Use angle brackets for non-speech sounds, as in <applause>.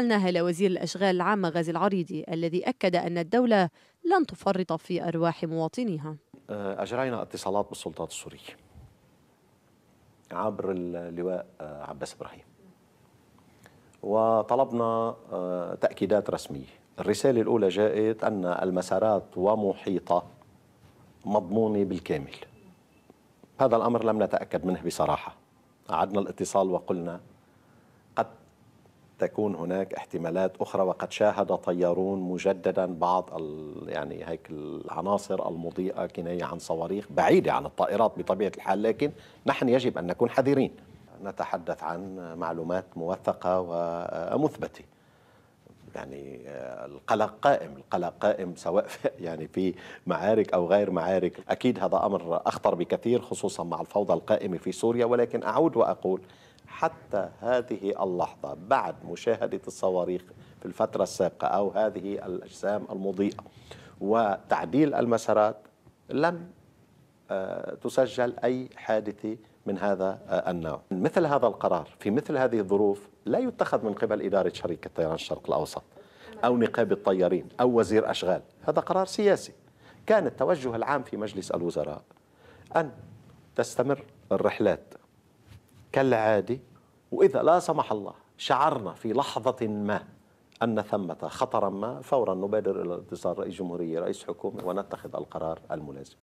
سألناها لوزير الأشغال العامة غازي العريضي الذي أكد أن الدولة لن تفرط في أرواح مواطنيها أه، أجرينا اتصالات بالسلطات السورية عبر اللواء أه، عباس إبراهيم وطلبنا أه، تأكيدات رسمية الرسالة الأولى جاءت أن المسارات ومحيطة مضمونة بالكامل هذا الأمر لم نتأكد منه بصراحة أعدنا الاتصال وقلنا قد تكون هناك احتمالات اخرى وقد شاهد طيارون مجددا بعض يعني هيك العناصر المضيئه كنايه عن صواريخ بعيده عن الطائرات بطبيعه الحال لكن نحن يجب ان نكون حذرين نتحدث عن معلومات موثقه ومثبته يعني القلق قائم القلق قائم سواء <laughs> يعني في معارك أو غير معارك أكيد هذا أمر أخطر بكثير خصوصا مع الفوضى القائمة في سوريا ولكن أعود وأقول حتى هذه اللحظة بعد مشاهدة الصواريخ في الفترة السابقة أو هذه الأجسام المضيئة وتعديل المسارات لم آه، تسجل أي حادثة من هذا آه، النوع مثل هذا القرار في مثل هذه الظروف لا يتخذ من قبل إدارة شركة طيران الشرق الأوسط أو نقابة الطيارين أو وزير أشغال هذا قرار سياسي كان التوجه العام في مجلس الوزراء أن تستمر الرحلات كالعادة وإذا لا سمح الله شعرنا في لحظة ما أن ثمة خطرا ما فورا نبادر إلى اتصال رئيس جمهورية رئيس حكومة ونتخذ القرار الملازم